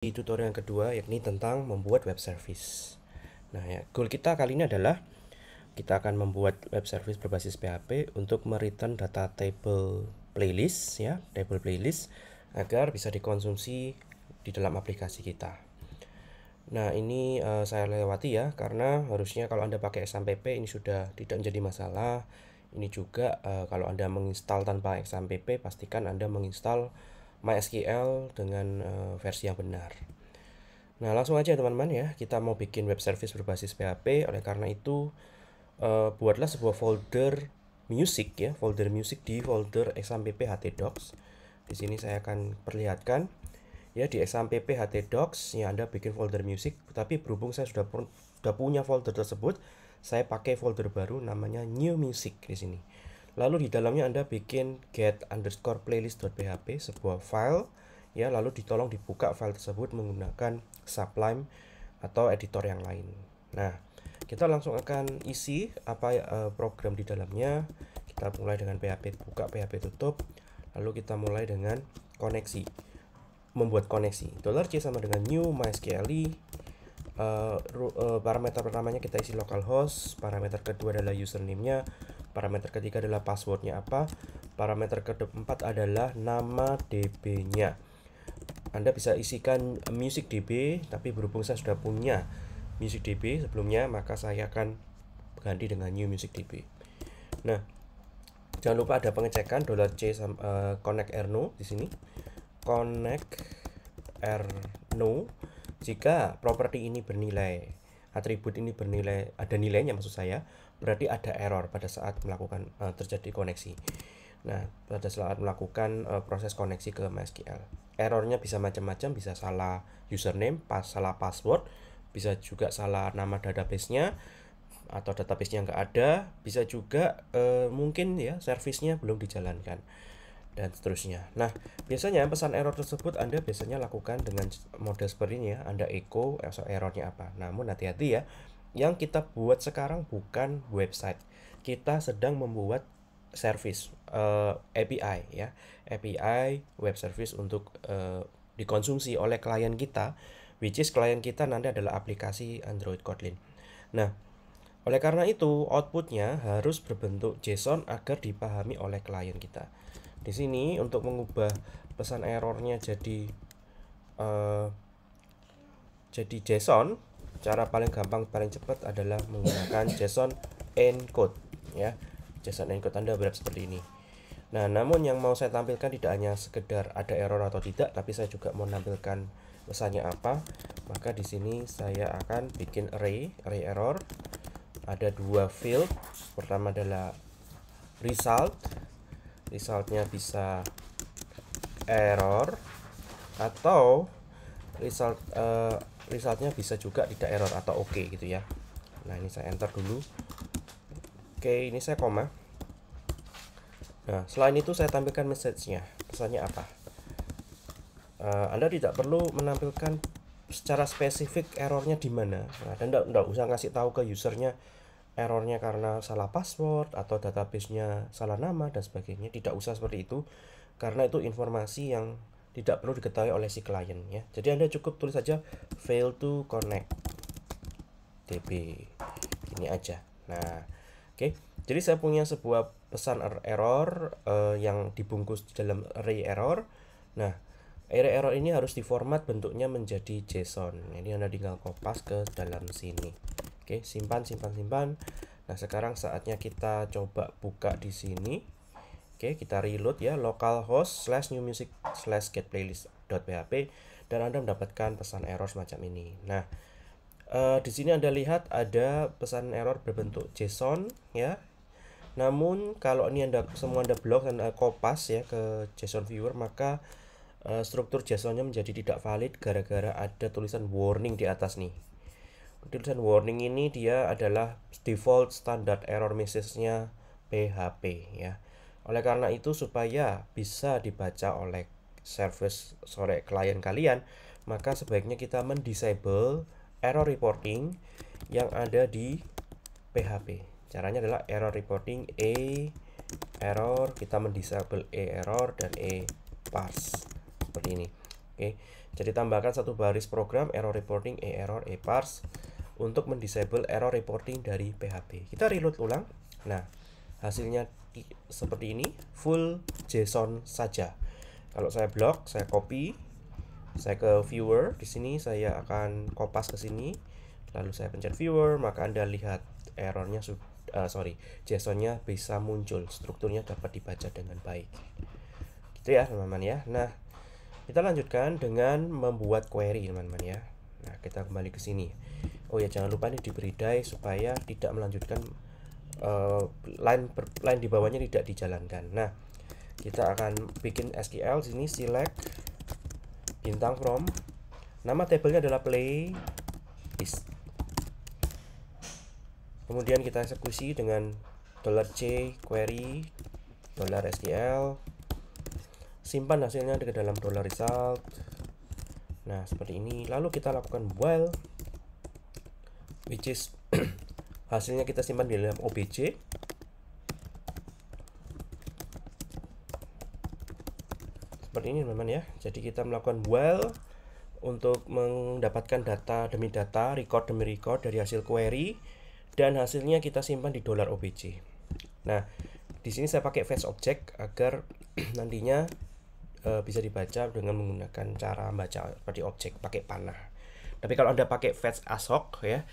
di tutorial yang kedua yakni tentang membuat web service nah ya goal kita kali ini adalah kita akan membuat web service berbasis PHP untuk mereturn data table playlist ya table playlist agar bisa dikonsumsi di dalam aplikasi kita nah ini uh, saya lewati ya karena harusnya kalau anda pakai XMPP ini sudah tidak menjadi masalah ini juga uh, kalau anda menginstal tanpa XMPP pastikan anda menginstal MySQL dengan uh, versi yang benar. Nah, langsung aja teman-teman ya, kita mau bikin web service berbasis PHP. Oleh karena itu, uh, buatlah sebuah folder music ya, folder music di folder XMPP Docs. Di sini saya akan perlihatkan ya di XMPP Docs ya Anda bikin folder music, tapi berhubung saya sudah sudah punya folder tersebut, saya pakai folder baru namanya new music di sini lalu di dalamnya anda bikin get underscore playlist.php sebuah file ya lalu ditolong dibuka file tersebut menggunakan sublime atau editor yang lain nah kita langsung akan isi apa uh, program di dalamnya kita mulai dengan php buka php tutup lalu kita mulai dengan koneksi membuat koneksi dollar $c sama dengan new mysql uh, uh, parameter pertamanya kita isi localhost parameter kedua adalah username nya Parameter ketiga adalah passwordnya apa. Parameter keempat adalah nama DB-nya. Anda bisa isikan music DB, tapi berhubung saya sudah punya music DB sebelumnya, maka saya akan ganti dengan new music DB. Nah, jangan lupa ada pengecekan dollar $c uh, connect erno di sini. Connect erno jika properti ini bernilai atribut ini bernilai ada nilainya maksud saya berarti ada error pada saat melakukan uh, terjadi koneksi nah pada saat melakukan uh, proses koneksi ke MySQL errornya bisa macam-macam bisa salah username pas salah password bisa juga salah nama databasenya atau database-nya nggak ada bisa juga uh, mungkin ya servisnya belum dijalankan dan seterusnya. Nah, biasanya pesan error tersebut Anda biasanya lakukan dengan mode seperti ini ya. Anda echo eh, so errornya apa. Namun hati-hati ya, yang kita buat sekarang bukan website. Kita sedang membuat service uh, eh, API ya. API web service untuk uh, dikonsumsi oleh klien kita which is klien kita nanti adalah aplikasi Android Kotlin. Nah, oleh karena itu, outputnya harus berbentuk JSON agar dipahami oleh klien kita. Di sini untuk mengubah pesan errornya jadi uh, jadi JSON, cara paling gampang paling cepat adalah menggunakan JSON encode ya. JSON encode Anda berat seperti ini. Nah, namun yang mau saya tampilkan tidak hanya sekedar ada error atau tidak, tapi saya juga mau tampilkan pesannya apa. Maka di sini saya akan bikin array, array error. Ada dua field. Pertama adalah result resultnya bisa error atau result uh, resultnya bisa juga tidak error atau oke okay, gitu ya nah ini saya enter dulu oke okay, ini saya koma nah selain itu saya tampilkan message-nya pesannya apa uh, anda tidak perlu menampilkan secara spesifik errornya di mana nah, anda tidak usah ngasih tahu ke usernya errornya karena salah password atau databasenya salah nama dan sebagainya tidak usah seperti itu karena itu informasi yang tidak perlu diketahui oleh si klien ya jadi anda cukup tulis saja fail to connect db ini aja nah oke okay. jadi saya punya sebuah pesan er-, error uh, yang dibungkus di dalam array error nah array error ini harus diformat bentuknya menjadi json ini anda tinggal kopas ke dalam sini Oke, simpan, simpan, simpan. Nah, sekarang saatnya kita coba buka di sini. Oke, kita reload ya localhost slash new music slash get playlist .php dan Anda mendapatkan pesan error semacam ini. Nah, uh, di sini Anda lihat ada pesan error berbentuk JSON ya. Namun kalau ini Anda semua Anda blok Anda eh, kopas ya ke JSON viewer maka uh, struktur JSON-nya menjadi tidak valid gara-gara ada tulisan warning di atas nih tulisan warning ini dia adalah default standar error message-nya PHP ya. Oleh karena itu supaya bisa dibaca oleh service sore klien kalian, maka sebaiknya kita mendisable error reporting yang ada di PHP. Caranya adalah error reporting e error kita mendisable e error dan e parse seperti ini. Oke, jadi tambahkan satu baris program error reporting e error e parse untuk mendisable error reporting dari PHP. Kita reload ulang. Nah, hasilnya seperti ini, full JSON saja. Kalau saya blok, saya copy, saya ke viewer. Di sini saya akan kopas ke sini, lalu saya pencet viewer, maka Anda lihat errornya sudah eh, uh, sorry JSON-nya bisa muncul strukturnya dapat dibaca dengan baik gitu ya teman-teman ya nah kita lanjutkan dengan membuat query teman-teman ya. Nah, kita kembali ke sini. Oh ya, jangan lupa ini diberi die supaya tidak melanjutkan uh, line line di bawahnya tidak dijalankan. Nah, kita akan bikin SQL sini select bintang from nama tabelnya adalah play list. Kemudian kita eksekusi dengan dollar c query dollar $sql simpan hasilnya ke dalam dollar result nah seperti ini lalu kita lakukan while which is hasilnya kita simpan di dalam obj seperti ini teman-teman ya jadi kita melakukan while untuk mendapatkan data demi data record demi record dari hasil query dan hasilnya kita simpan di dollar obj nah di sini saya pakai face object agar nantinya Eh, bisa dibaca dengan menggunakan cara membaca seperti objek pakai panah. Tapi kalau Anda pakai fetch asok ya,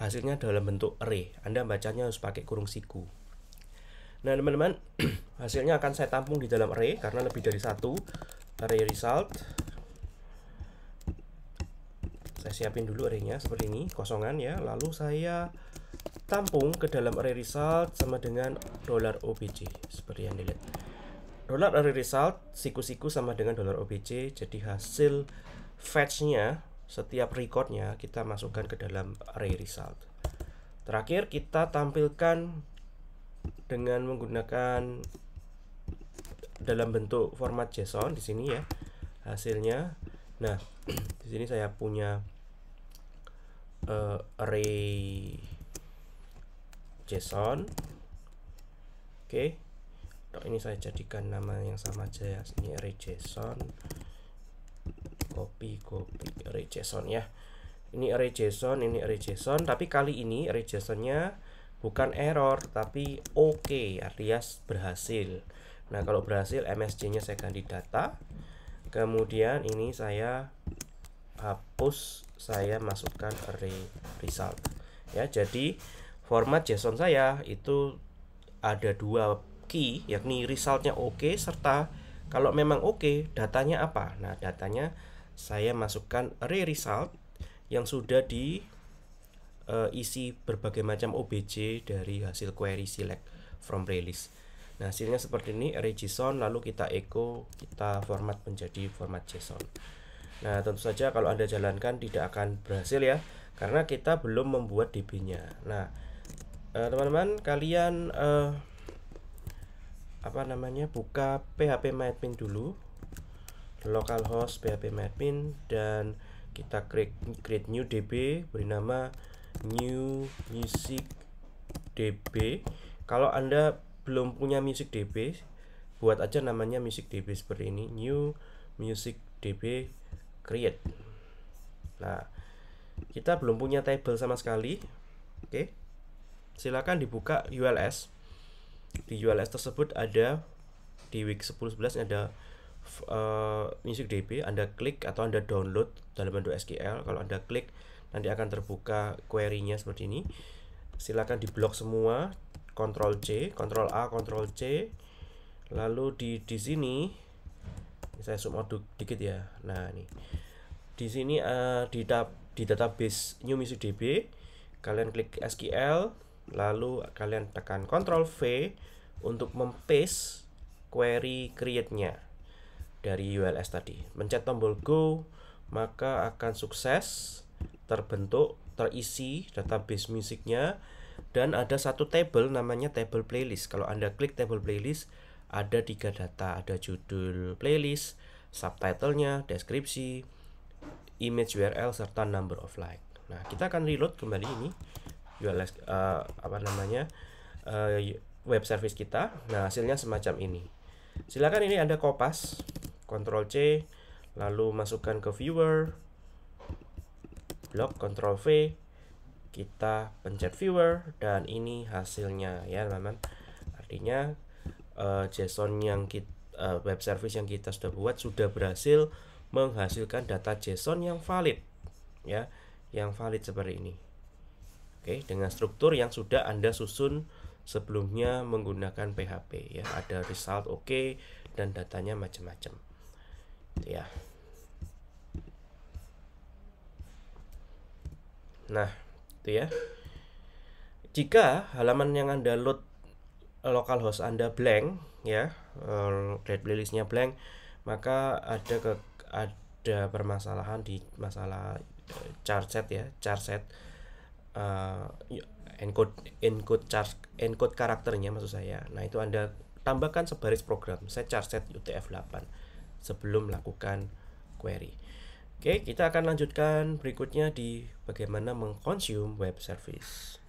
hasilnya dalam bentuk array. Anda bacanya harus pakai kurung siku. Nah, teman-teman, hasilnya akan saya tampung di dalam array karena lebih dari satu array result. Saya siapin dulu arraynya seperti ini, kosongan ya. Lalu saya tampung ke dalam array result sama dengan $obj seperti yang dilihat. Dollar early result siku-siku sama dengan dollar OBC Jadi hasil fetch setiap recordnya kita masukkan ke dalam array result. Terakhir kita tampilkan dengan menggunakan dalam bentuk format JSON di sini ya hasilnya. Nah di sini saya punya uh, array JSON. Oke. Okay nah, ini saya jadikan nama yang sama aja ya ini array copy copy array ya ini array ini array tapi kali ini array nya bukan error tapi oke okay, artinya berhasil nah kalau berhasil msg nya saya ganti data kemudian ini saya hapus saya masukkan array result ya jadi format JSON saya itu ada dua key yakni resultnya oke okay, serta kalau memang oke okay, datanya apa nah datanya saya masukkan array result yang sudah di uh, isi berbagai macam OBJ dari hasil query select from playlist Nah, hasilnya seperti ini, array JSON, lalu kita echo, kita format menjadi format JSON. Nah, tentu saja kalau Anda jalankan tidak akan berhasil ya, karena kita belum membuat DB-nya. Nah, eh, teman-teman, eh, kalian eh, apa namanya buka PHP MyAdmin dulu localhost PHP MyAdmin dan kita create, create new DB beri nama new music DB kalau anda belum punya music DB buat aja namanya music DB seperti ini new music DB create nah kita belum punya table sama sekali oke silakan dibuka ULS di ULS tersebut ada di week 10 11 ada uh, music DB Anda klik atau Anda download dalam bentuk SQL kalau Anda klik nanti akan terbuka query-nya seperti ini silakan diblok semua Ctrl C Ctrl A Ctrl C lalu di di sini saya zoom out dikit ya nah ini di sini uh, di tab di database new music DB kalian klik SQL lalu kalian tekan Ctrl V untuk mempaste query create-nya dari ULS tadi. Mencet tombol go maka akan sukses terbentuk, terisi database musiknya dan ada satu table namanya table playlist. Kalau Anda klik table playlist ada tiga data, ada judul playlist, subtitlenya, deskripsi, image URL serta number of like. Nah, kita akan reload kembali ini. ULS uh, eh, apa namanya uh, web service kita. Nah hasilnya semacam ini. Silakan ini Anda kopas, Ctrl C, lalu masukkan ke viewer, blok Ctrl V, kita pencet viewer dan ini hasilnya ya teman-teman. Artinya uh, JSON yang kita uh, web service yang kita sudah buat sudah berhasil menghasilkan data JSON yang valid ya yang valid seperti ini Oke, dengan struktur yang sudah Anda susun sebelumnya menggunakan PHP ya. Ada result oke okay, dan datanya macam-macam. Ya. Nah, itu ya. Jika halaman yang Anda load localhost Anda blank ya, eh, red playlistnya blank, maka ada ke ada permasalahan di masalah eh, charset ya, charset. set uh, encode encode charge encode karakternya maksud saya. Nah, itu Anda tambahkan sebaris program set charge set UTF-8 sebelum melakukan query. Oke, kita akan lanjutkan berikutnya di bagaimana mengkonsumsi web service.